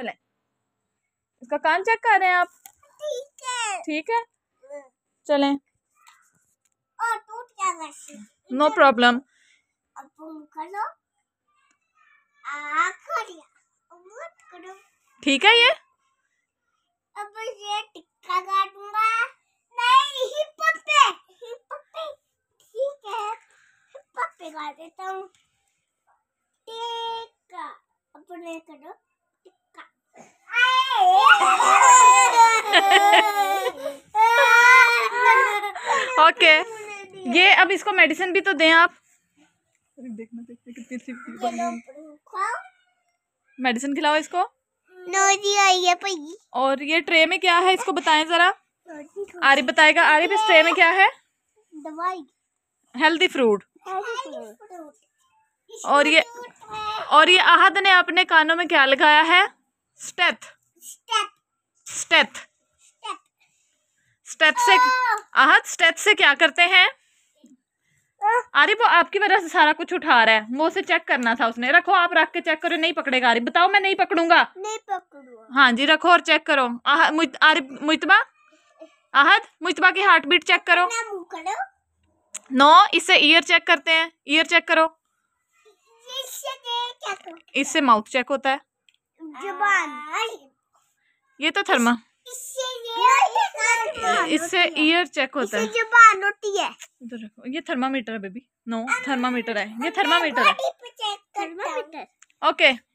चले इसका कान चेक कर रहे हैं आप ठीक है ठीक है हाँ। चलें नो प्रॉब्लम ठीक है ये अब ये टिक्का काटूंगा नहीं हिप पे हिप पे ठीक है हिप पे काट देता हूँ टिक्का अपने करो ओके ये अब इसको मेडिसिन भी तो दें आप मेडिसिन खिलाओ इसको ये और ये ट्रे में क्या है इसको बताएं जरा आरिफ बताएगा आरिफ इस ट्रे में क्या है हेल्दी फ्रूट और ये और ये आहद ने अपने कानों में क्या लगाया है स्टेथ स्टेथ स्टेप से ah. आहत स्टेप से क्या करते हैं ah. अरे वो आपकी वजह से सारा कुछ उठा रहा है वो उसे चेक करना था उसने रखो आप रख के चेक करो नहीं पकड़ेगा आरिफ बताओ मैं नहीं पकड़ूंगा नहीं पकड़ूंगा हाँ जी रखो और चेक करो आरिफ मुतबा आहत मुतबा की हार्ट बीट चेक करो नो इससे ईयर चेक करते हैं ईयर चेक करो इससे माउथ चेक होता है ये तो थर्मा इससे ईयर चेक होता है होती है इधर रखो ये थर्मामीटर है बेबी नो थर्मामीटर है ये थर्मामीटर है थर्मामीटर ओके